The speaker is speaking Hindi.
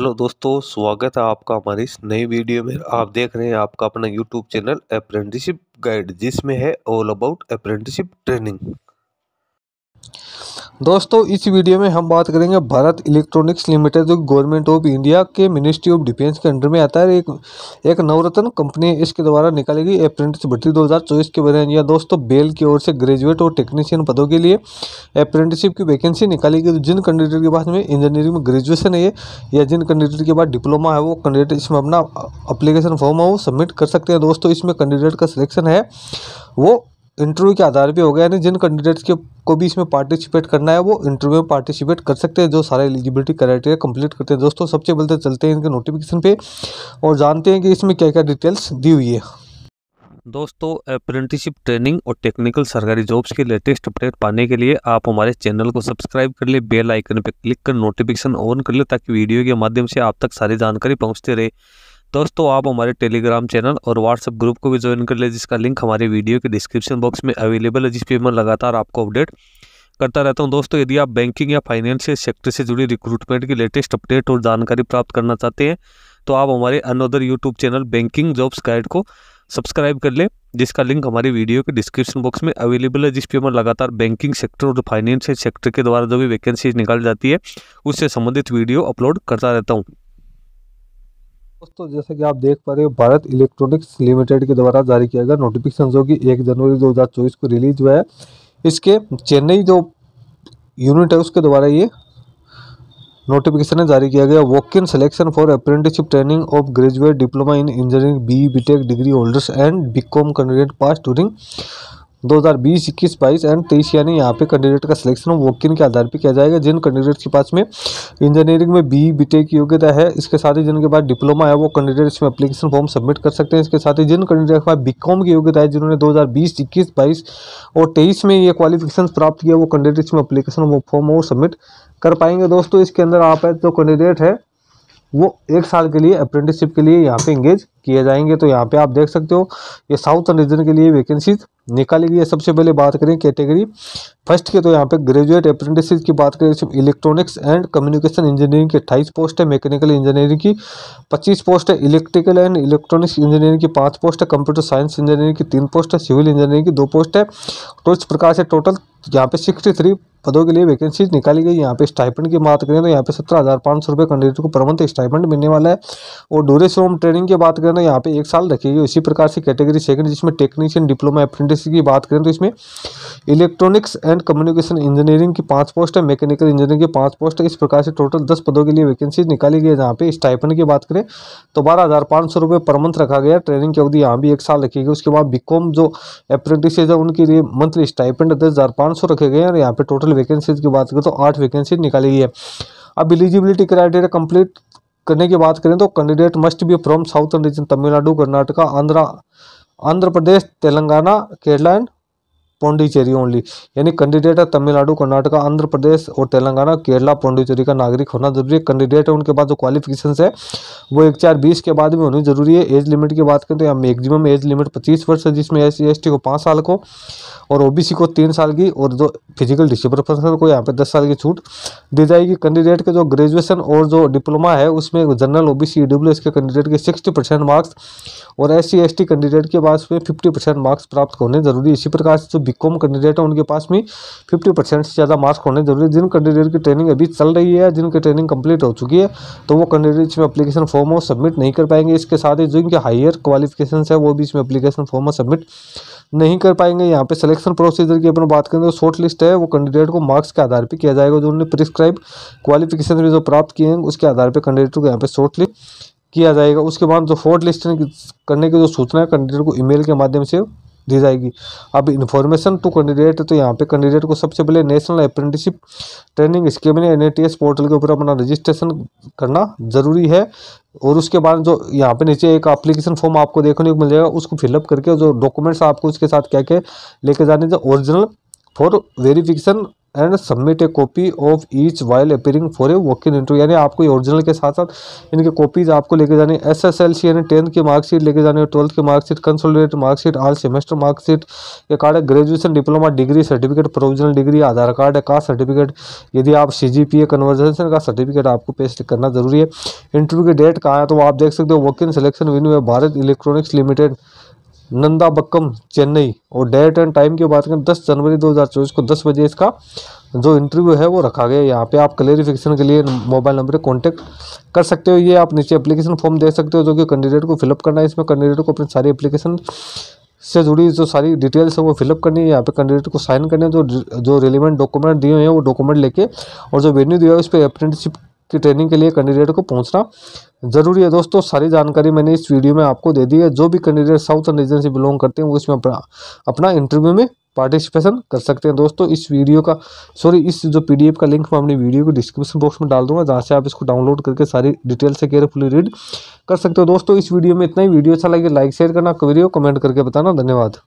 हेलो दोस्तों स्वागत है आपका हमारे इस नई वीडियो में आप देख रहे हैं आपका अपना यूट्यूब चैनल अप्रेंटिसिप गाइड जिसमें है ऑल अबाउट अप्रेंटिसिप ट्रेनिंग दोस्तों इस वीडियो में हम बात करेंगे भारत इलेक्ट्रॉनिक्स लिमिटेड जो गवर्नमेंट ऑफ इंडिया के मिनिस्ट्री ऑफ डिफेंस के अंडर में आता है एक एक नवरत्न कंपनी इसके द्वारा निकाली गई अप्रेंटिस भर्ती 2024 के बारे में या दोस्तों बेल की ओर से ग्रेजुएट और टेक्नीशियन पदों के लिए अप्रेंटिसशिप की वैकेंसी निकाली गई तो जिन कैंडिडेट के पास में इंजीनियरिंग में ग्रेजुएसन है या जिन कैंडिडेट के पास डिप्लोमा है वो कैंडिडेट इसमें अपना अप्लीकेशन फॉर्म है वो सबमिट कर सकते हैं दोस्तों इसमें कैंडिडेट का सिलेक्शन है वो इंटरव्यू के आधार पे हो गया यानी जिन कैंडिडेट्स के को भी इसमें पार्टिसिपेट करना है वो इंटरव्यू में पार्टिसिपेट कर सकते हैं जो सारे एलिजिबिलिटी क्राइटेरिया कंप्लीट करते हैं दोस्तों सबसे पहले तो चलते हैं इनके नोटिफिकेशन पे और जानते हैं कि इसमें क्या क्या डिटेल्स दी हुई है दोस्तों अप्रेंटिसिप ट्रेनिंग और टेक्निकल सरकारी जॉब्स के लेटेस्ट अपडेट पाने के लिए आप हमारे चैनल को सब्सक्राइब कर ले बेल आइकन पर क्लिक कर नोटिफिकेशन ऑन कर ले ताकि वीडियो के माध्यम से आप तक सारी जानकारी पहुँचते रहे दोस्तों आप हमारे टेलीग्राम चैनल और व्हाट्सएप ग्रुप को भी ज्वाइन कर ले जिसका लिंक हमारे वीडियो के डिस्क्रिप्शन बॉक्स में अवेलेबल है जिस पर मैं लगातार आपको अपडेट करता रहता हूं दोस्तों यदि आप बैंकिंग या फाइनेंशियल सेक्टर से जुड़ी रिक्रूटमेंट की लेटेस्ट अपडेट और जानकारी प्राप्त करना चाहते हैं तो आप हमारे another YouTube channel banking jobs guide को सब्सक्राइब कर लें जिसका लिंक हमारे वीडियो के डिस्क्रिप्शन बॉक्स में अवेलेबल है जिस पर मैं लगातार बैंकिंग सेक्टर और फाइनेंशियल सेक्टर के द्वारा जो भी वैकेंसीज निकाल जाती है उससे संबंधित वीडियो अपलोड करता रहता हूँ दोस्तों जैसे कि आप देख पा रहे हो भारत इलेक्ट्रॉनिक्स लिमिटेड के द्वारा जारी किया गया नोटिफिकेशन जो कि एक जनवरी 2024 को रिलीज हुआ है इसके चेन्नई जो यूनिट है उसके द्वारा ये नोटिफिकेशन जारी किया गया walk in selection for apprenticeship training of graduate diploma in engineering B BTech degree holders and BCom candidate pass during दो हज़ार बीस इक्कीस बाईस एंड तेईस यानी यहाँ पे कैंडिडेट का सिलेक्शन वॉक इन के आधार पे किया जाएगा जिन कैंडिडेट्स के पास में इंजीनियरिंग में बी बीटेक की योग्यता है इसके साथ ही जिनके पास डिप्लोमा है वो कैंडिडेट इसमें अपलीकेशन फॉर्म सबमिट कर सकते हैं इसके साथ ही जिन कैंडिडेट के पास बीकॉम की योग्यता है जिन्होंने दो हज़ार बीस इक्कीस बाईस और तेईस में ये क्वालिफिकेशन प्राप्त किया वो कैंडिडेट इसमें अपलीकेशन फॉर्म वो सबमिट कर पाएंगे दोस्तों इसके अंदर आप जो कैंडिडेट है वो एक साल के लिए अप्रेंटिसशिप के लिए यहाँ पे इंगेज किए जाएंगे तो यहाँ पे आप देख सकते हो ये साउथ रीजन के लिए वैकेंसीज निकाली गई है सबसे पहले बात करें कैटेगरी फर्स्ट के तो यहाँ पे ग्रेजुएट अप्रेंटिस की बात करें इसमें इलेक्ट्रॉनिक्स एंड कम्युनिकेशन इंजीनियरिंग की अट्ठाईस पोस्ट है मैकेनिकल इंजीनियरिंग की पच्चीस पोस्ट है इलेक्ट्रिकल एंड इलेक्ट्रॉनिक्स इंजीनियरिंग की पाँच पोस्ट है कंप्यूटर साइंस इंजीनियरिंग की तीन पोस्ट है सिविल इंजीनियरिंग की दो पोस्ट है तो इस प्रकार से टोटल यहाँ पे सिक्सटी थ्री पदों के लिए वैकेंसीज निकाली गई यहाँ पे स्टाइपेंड की बात करें तो यहाँ पे सत्रह हज़ार पाँच सौ रुपये कैंडिडेट को प्रबंध मंथ स्टाइपेंड मिलने वाला है और ड्यूरेशन ट्रेनिंग की बात करें तो यहाँ पे एक साल रखी गई प्रकार से कैटेगरी सेकंड जिसमें टेक्नीशियन डिप्लोमा अप्रेंटिस वैकेंसी की बात करें तो इसमें इलेक्ट्रॉनिक्स एंड कम्युनिकेशन इंजीनियरिंग की पांच पोस्ट है मैकेनिकल इंजीनियरिंग की पांच पोस्ट है इस प्रकार से टोटल दस पदों के लिए वैकेंसी निकाली गई है जहाँ पे स्टाइपन की बात करें तो बारह हज़ार पाँच सौ रुपये पर मंथ रखा गया ट्रेनिंग की अवधि यहाँ भी एक साल रखी गई उसके बाद बी जो अप्रेंटिसेज है उनके लिए मंथली स्टाइपेंड दस हज़ार पाँच सौ रखे गए और यहाँ पर टोटल वैकेंसीज की बात करें तो आठ वैकेंसी निकाली गई है अब एलिजिबिलिटी क्राइटेरिया कंप्लीट करने की बात करें तो candidate must be from south region Tamil Nadu Karnataka Andhra Andhra Pradesh Telangana Kerala and Pondicherry only यानी कैंडिडेट है तमिलनाडु कर्नाटक आंध्र प्रदेश और तेलंगाना केरला पौंडीचेरी का नागरिक होना जरूरी है कैंडिडेट है उनके पास जो क्वालिफिकेशन है वो एक चार बीस के बाद भी होनी जरूरी है एज लिमिट की बात करें तो यहाँ मैक्सिमम एज लिमिट पच्चीस वर्ष है जिसमें एस सी को पाँच साल को और ओ को तीन साल की और जो फिजिकल डिसेबल पर्सन को यहाँ पर दस साल की छूट दी जाएगी कैंडिडेट के जो ग्रेजुएशन और जो डिप्लोमा है उसमें जनरल ओ बी सी के कैंडिडेट के सिक्सटी परसेंट मार्क्स और एस सी कैंडिडेट के पास में फिफ्टी परसेंट मार्क्स प्राप्त होने जरूरी इसी प्रकार से जो बीकॉम कैंडिडेट हैं उनके पास में फिफ्टी परसेंट से ज़्यादा मार्क्स होने जरूरी जिन कैंडिडेट की ट्रेनिंग अभी चल रही है जिनकी ट्रेनिंग कंप्लीट हो चुकी है तो वो कैंडिडेट इसमें अपलीकेशन फॉर्म वो सबमिट नहीं कर पाएंगे इसके साथ ही जो इनके हायर क्वालिफिकेशन है वो भी इसमें अपलीकेशन फॉर्म सबमिट नहीं कर पाएंगे यहाँ पे सिलेक्शन प्रोसीजर की अपन बात करें तो शॉर्ट लिस्ट है वो कैंडिडेट को मार्क्स के आधार पे किया जाएगा जो उन्होंने प्रिस्क्राइब क्वालिफिकेशन भी जो प्राप्त किए हैं उसके आधार पे कैंडिडेट को यहाँ पे शॉर्ट लिस्ट किया जाएगा उसके बाद जो फोर्थ लिस्ट करने की जो सूचना है कैंडिडेट को ईमेल के माध्यम से दी जाएगी अब इन्फॉर्मेशन टू कैंडिडेट तो यहाँ पे कैंडिडेट को सबसे पहले नेशनल अप्रेंटिसिप ट्रेनिंग स्कीम ने एन पोर्टल के ऊपर अपना रजिस्ट्रेशन करना ज़रूरी है और उसके बाद जो यहाँ पे नीचे एक एप्लीकेशन फॉर्म आपको देखने को मिल जाएगा उसको फिलअप करके जो डॉक्यूमेंट्स आपको उसके साथ क्या क्या लेके जाने जो original for verification and submit a copy of each while appearing for a work in interview यानी आपको ओरिजिनल के साथ साथ इनके कॉपीज आपको लेके जानी एस एस एल सी यानी टेंथ की मार्कशीट लेके जानी है ट्वेल्थ की marksheet consolidate marksheet all semester marksheet ये कार्ड है graduation diploma degree certificate provisional degree Aadhaar card है कास्ट सर्टिफिकेट यदि आप C G P A conversion का सर्टिफिकेट आपको पेस्ट करना जरूरी है इंटरव्यू की डेट कहाँ है तो आप देख सकते हो वॉक इन सिलेक्शन विन्यू है भारत इलेक्ट्रॉनिक्स लिमिटेड नंदाबक्कम चेन्नई और डेट एंड टाइम की बात करें 10 जनवरी 2024 को 10 बजे इसका जो इंटरव्यू है वो रखा गया यहाँ पे आप क्लेरिफिकेशन के लिए मोबाइल नंबर कॉन्टैक्ट कर सकते हो ये आप नीचे एप्लीकेशन फॉर्म दे सकते हो जो कि कैंडिडेट को फिलअप करना है इसमें कैंडिडेट को अपनी सारी एप्लीकेशन से जुड़ी जो सारी डिटेल्स है वो फिलअप करनी है यहाँ पे कैंडिडेट को साइन करने है जो जो रिलेवेंट डॉक्यूमेंट दिए हुए हैं वो डॉक्यूमेंट लेके और जो वेन्यू दिया है उस पर अप्रेंटिसिप की ट्रेनिंग के लिए कैंडिडेट को पहुंचना जरूरी है दोस्तों सारी जानकारी मैंने इस वीडियो में आपको दे दी है जो भी कैंडिडेट साउथ रीजन से बिलोंग करते हैं वो इसमें अपना अपना इंटरव्यू में पार्टिसिपेशन कर सकते हैं दोस्तों इस वीडियो का सॉरी इस जो पीडीएफ का लिंक मैं अपनी वीडियो को डिस्क्रिप्शन बॉक्स में डाल दूंगा जहाँ से आप इसको डाउनलोड करके सारी डिटेल से केयरफुली रीड कर सकते हो दोस्तों इस वीडियो में इतना ही वीडियो अच्छा लगे लाइक शेयर करना वीडियो कमेंट करके बताना धन्यवाद